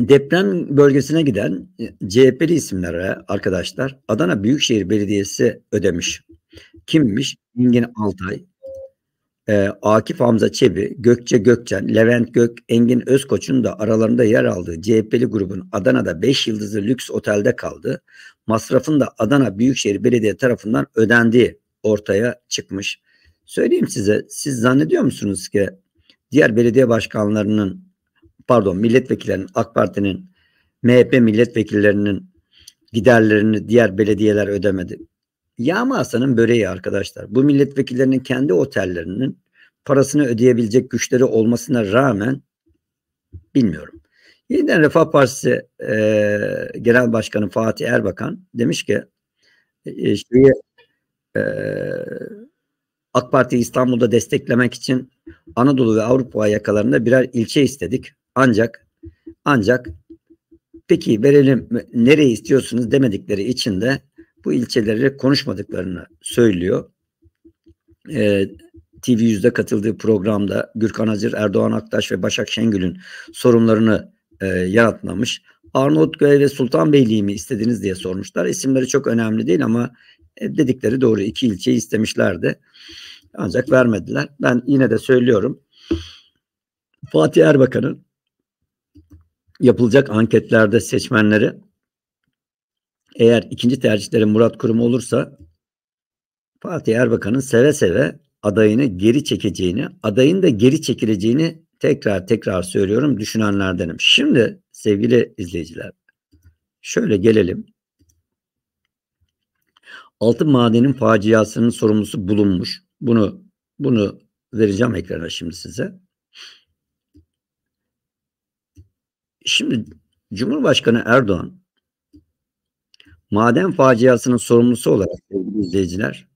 deprem bölgesine giden e, CHP'li isimlere arkadaşlar Adana Büyükşehir Belediyesi ödemiş. Kimmiş? Engin Altay, e, Akif Hamza Çebi, Gökçe Gökçen, Levent Gök, Engin Özkoç'un da aralarında yer aldığı CHP'li grubun Adana'da 5 yıldızlı lüks otelde kaldı. Masrafın da Adana Büyükşehir Belediye tarafından ödendiği ortaya çıkmış. Söyleyeyim size, siz zannediyor musunuz ki diğer belediye başkanlarının pardon milletvekillerinin AK Parti'nin MHP milletvekillerinin giderlerini diğer belediyeler ödemedi. Yağma Hasan'ın böreği arkadaşlar. Bu milletvekillerinin kendi otellerinin parasını ödeyebilecek güçleri olmasına rağmen bilmiyorum. Yeniden Refah Partisi e, Genel Başkanı Fatih Erbakan demiş ki e, şeyi, e, AK Parti İstanbul'da desteklemek için Anadolu ve Avrupa yakalarında birer ilçe istedik. Ancak ancak peki verelim nereye istiyorsunuz demedikleri için de bu ilçeleri konuşmadıklarını söylüyor. Ee, TV yüzde katıldığı programda Gürkan Azir, Erdoğan Aktaş ve Başak Şengül'ün sorunlarını e, yanıtlamış. Arnavutköy ve Sultanbeyli'yi mi istediniz diye sormuşlar. İsimleri çok önemli değil ama e, dedikleri doğru iki ilçeyi istemişlerdi. Ancak vermediler. Ben yine de söylüyorum. Fatih Erbakan'ın yapılacak anketlerde seçmenleri eğer ikinci tercihleri Murat Kurum olursa Fatih Erbakan'ın seve seve adayını geri çekeceğini, adayın da geri çekileceğini tekrar tekrar söylüyorum düşünenlerdenim. Şimdi sevgili izleyiciler şöyle gelelim. Altın madenin faciasının sorumlusu bulunmuş. Bunu bunu vereceğim ekrana şimdi size. Şimdi Cumhurbaşkanı Erdoğan maden faciasının sorumlusu olarak sevgili izleyiciler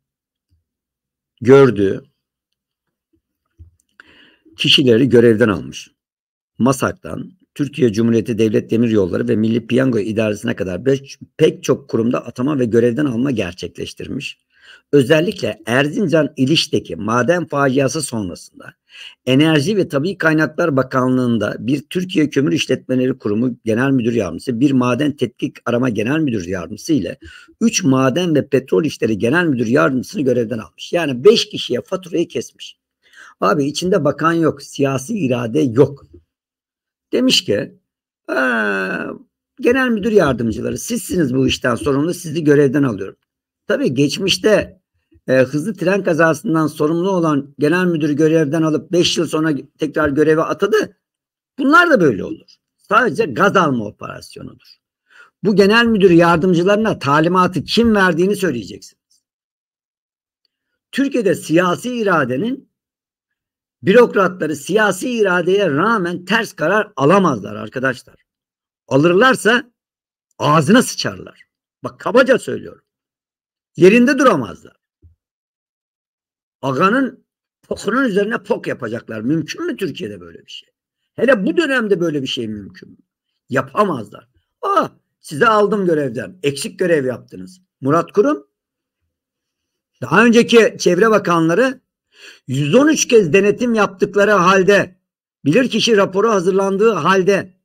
gördüğü kişileri görevden almış. Masak'tan Türkiye Cumhuriyeti Devlet Demir Yolları ve Milli Piyango İdaresi'ne kadar pek çok kurumda atama ve görevden alma gerçekleştirmiş. Özellikle Erzincan İliş'teki maden faciası sonrasında Enerji ve Tabi Kaynaklar Bakanlığı'nda bir Türkiye Kömür İşletmeleri Kurumu Genel Müdür Yardımcısı, bir Maden Tetkik Arama Genel Müdür Yardımcısı ile 3 Maden ve Petrol İşleri Genel Müdür Yardımcısını görevden almış. Yani 5 kişiye faturayı kesmiş. Abi içinde bakan yok, siyasi irade yok. Demiş ki genel müdür yardımcıları sizsiniz bu işten sorumlu sizi görevden alıyorum. Tabii geçmişte e, hızlı tren kazasından sorumlu olan genel müdür görevden alıp 5 yıl sonra tekrar göreve atadı. Bunlar da böyle olur. Sadece gaz alma operasyonudur. Bu genel müdür yardımcılarına talimatı kim verdiğini söyleyeceksiniz. Türkiye'de siyasi iradenin bürokratları siyasi iradeye rağmen ters karar alamazlar arkadaşlar. Alırlarsa ağzına sıçarlar. Bak kabaca söylüyorum. Yerinde duramazlar. Aga'nın pokunun üzerine pok yapacaklar. Mümkün mü Türkiye'de böyle bir şey? Hele bu dönemde böyle bir şey mümkün mü? Yapamazlar. Ah size aldım görevden. Eksik görev yaptınız. Murat Kurum daha önceki çevre bakanları 113 kez denetim yaptıkları halde bilirkişi raporu hazırlandığı halde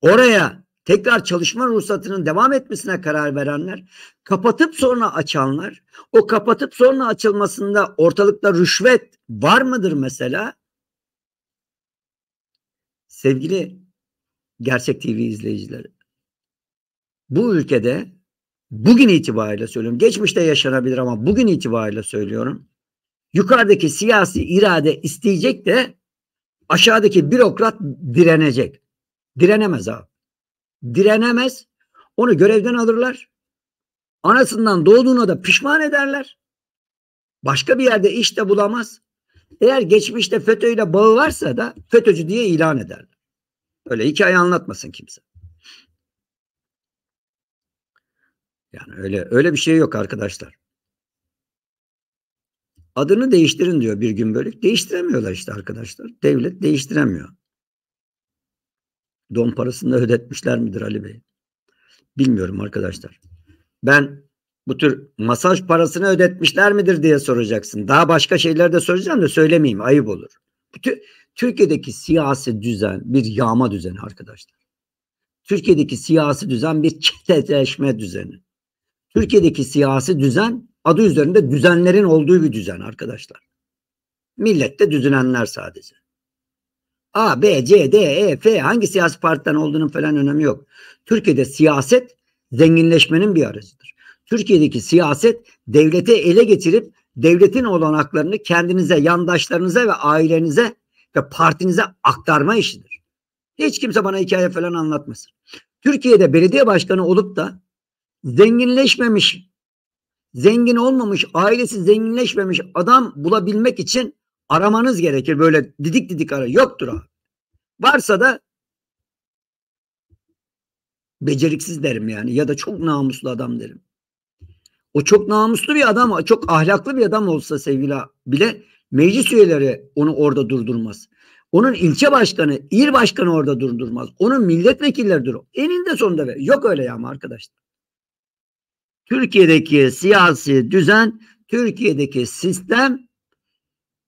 oraya tekrar çalışma ruhsatının devam etmesine karar verenler, kapatıp sonra açanlar, o kapatıp sonra açılmasında ortalıkta rüşvet var mıdır mesela? Sevgili Gerçek TV izleyicileri, bu ülkede bugün itibariyle söylüyorum, geçmişte yaşanabilir ama bugün itibariyle söylüyorum, yukarıdaki siyasi irade isteyecek de aşağıdaki bürokrat direnecek. Direnemez abi direnemez. Onu görevden alırlar. Anasından doğduğuna da pişman ederler. Başka bir yerde iş de bulamaz. Eğer geçmişte FETÖ ile bağı varsa da FETÖ'cü diye ilan ederler. Öyle hikaye anlatmasın kimse. Yani öyle öyle bir şey yok arkadaşlar. Adını değiştirin diyor bir gün böyle. Değiştiremiyorlar işte arkadaşlar. Devlet değiştiremiyor. Don parasını da ödetmişler midir Ali Bey? Bilmiyorum arkadaşlar. Ben bu tür masaj parasını ödetmişler midir diye soracaksın. Daha başka şeyler de soracağım da söylemeyeyim ayıp olur. Türkiye'deki siyasi düzen bir yağma düzeni arkadaşlar. Türkiye'deki siyasi düzen bir çeteleşme düzeni. Türkiye'deki siyasi düzen adı üzerinde düzenlerin olduğu bir düzen arkadaşlar. Millette düzenenler sadece. A, B, C, D, E, F hangi siyasi partiden olduğunun falan önemi yok. Türkiye'de siyaset zenginleşmenin bir aracıdır. Türkiye'deki siyaset devlete ele getirip devletin olanaklarını kendinize, yandaşlarınıza ve ailenize ve partinize aktarma işidir. Hiç kimse bana hikaye falan anlatmasın. Türkiye'de belediye başkanı olup da zenginleşmemiş, zengin olmamış, ailesi zenginleşmemiş adam bulabilmek için Aramanız gerekir. Böyle didik didik ara. Yoktur o. Varsa da beceriksiz derim yani. Ya da çok namuslu adam derim. O çok namuslu bir adam, çok ahlaklı bir adam olsa sevgili bile meclis üyeleri onu orada durdurmaz. Onun ilçe başkanı, il başkanı orada durdurmaz. Onun milletvekilleri durur. Eninde sonunda be. Yok öyle ya arkadaşlar. Türkiye'deki siyasi düzen, Türkiye'deki sistem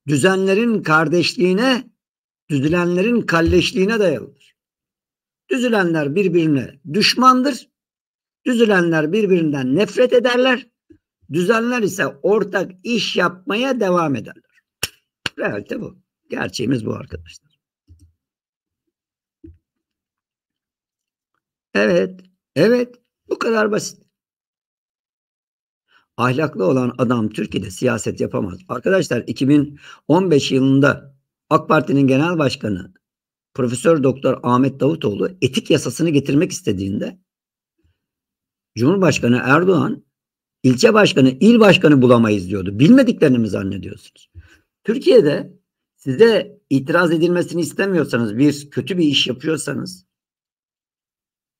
düzenlerin kardeşliğine, düzülenlerin kalleşliğine dayalıdır. Düzülenler birbirine düşmandır. Düzülenler birbirinden nefret ederler. Düzenler ise ortak iş yapmaya devam ederler. Realite bu. Gerçeğimiz bu arkadaşlar. Evet, evet bu kadar basit ahlaklı olan adam Türkiye'de siyaset yapamaz. Arkadaşlar 2015 yılında AK Parti'nin genel başkanı Profesör Doktor Ahmet Davutoğlu etik yasasını getirmek istediğinde Cumhurbaşkanı Erdoğan ilçe başkanı, il başkanı bulamayız diyordu. Bilmediklerini mi zannediyorsunuz? Türkiye'de size itiraz edilmesini istemiyorsanız, bir kötü bir iş yapıyorsanız,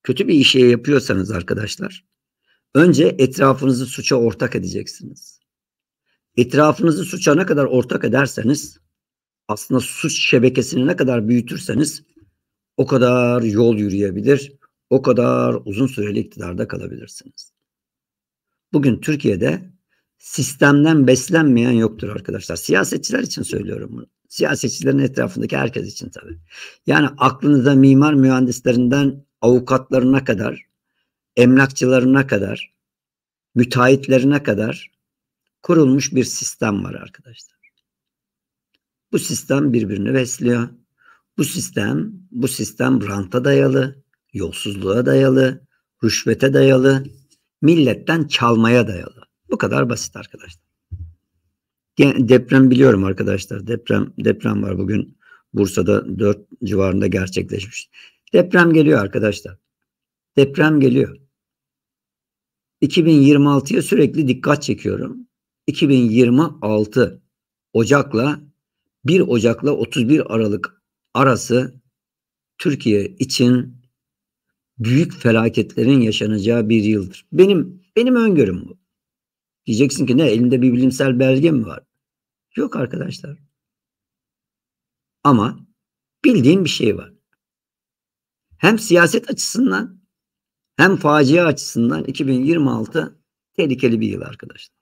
kötü bir işe yapıyorsanız arkadaşlar, Önce etrafınızı suça ortak edeceksiniz. Etrafınızı suça ne kadar ortak ederseniz, aslında suç şebekesini ne kadar büyütürseniz o kadar yol yürüyebilir, o kadar uzun süreli iktidarda kalabilirsiniz. Bugün Türkiye'de sistemden beslenmeyen yoktur arkadaşlar. Siyasetçiler için söylüyorum bunu. Siyasetçilerin etrafındaki herkes için tabii. Yani aklınıza mimar mühendislerinden avukatlarına kadar emlakçılarına kadar, müteahhitlerine kadar kurulmuş bir sistem var arkadaşlar. Bu sistem birbirini besliyor. Bu sistem, bu sistem ranta dayalı, yolsuzluğa dayalı, rüşvete dayalı, milletten çalmaya dayalı. Bu kadar basit arkadaşlar. Deprem biliyorum arkadaşlar. Deprem deprem var bugün Bursa'da 4 civarında gerçekleşmiş. Deprem geliyor arkadaşlar. Deprem geliyor. 2026'ya sürekli dikkat çekiyorum. 2026 Ocak'la 1 Ocak'la 31 Aralık arası Türkiye için büyük felaketlerin yaşanacağı bir yıldır. Benim benim öngörüm bu. Diyeceksin ki ne elinde bir bilimsel belge mi var? Yok arkadaşlar. Ama bildiğim bir şey var. Hem siyaset açısından hem facia açısından 2026 tehlikeli bir yıl arkadaşlar.